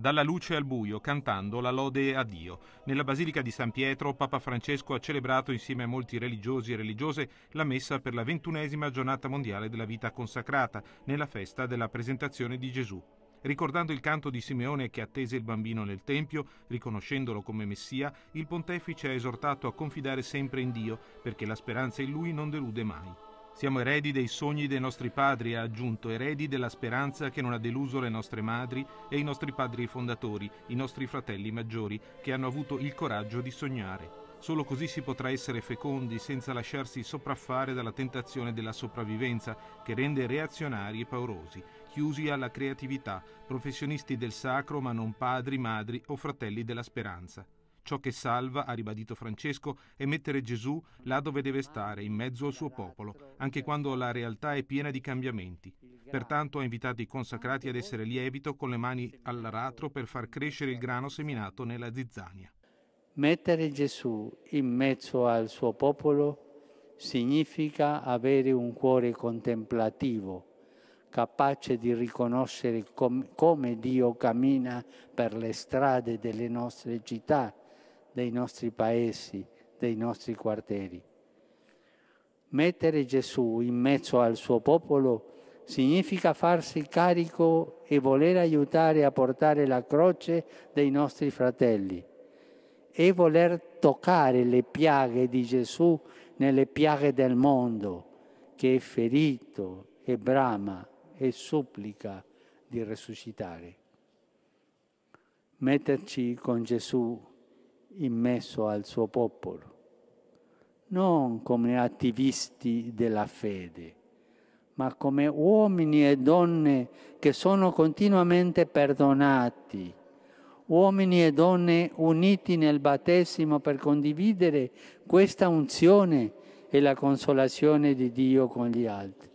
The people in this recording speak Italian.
dalla luce al buio, cantando la lode a Dio. Nella Basilica di San Pietro, Papa Francesco ha celebrato insieme a molti religiosi e religiose la messa per la ventunesima giornata mondiale della vita consacrata, nella festa della presentazione di Gesù. Ricordando il canto di Simeone che attese il bambino nel Tempio, riconoscendolo come Messia, il pontefice ha esortato a confidare sempre in Dio, perché la speranza in lui non delude mai. Siamo eredi dei sogni dei nostri padri, ha aggiunto, eredi della speranza che non ha deluso le nostre madri e i nostri padri fondatori, i nostri fratelli maggiori, che hanno avuto il coraggio di sognare. Solo così si potrà essere fecondi senza lasciarsi sopraffare dalla tentazione della sopravvivenza che rende reazionari e paurosi, chiusi alla creatività, professionisti del sacro ma non padri, madri o fratelli della speranza. Ciò che salva, ha ribadito Francesco, è mettere Gesù là dove deve stare, in mezzo al suo popolo, anche quando la realtà è piena di cambiamenti. Pertanto ha invitato i consacrati ad essere lievito con le mani all'aratro per far crescere il grano seminato nella zizzania. Mettere Gesù in mezzo al suo popolo significa avere un cuore contemplativo, capace di riconoscere com- come Dio cammina per le strade delle nostre città, dei nostri paesi, dei nostri quartieri. Mettere Gesù in mezzo al suo popolo significa farsi carico e voler aiutare a portare la croce dei nostri fratelli e voler toccare le piaghe di Gesù nelle piaghe del mondo che è ferito e brama e supplica di risuscitare. Metterci con Gesù immesso al suo popolo, non come attivisti della fede, ma come uomini e donne che sono continuamente perdonati, uomini e donne uniti nel battesimo per condividere questa unzione e la consolazione di Dio con gli altri.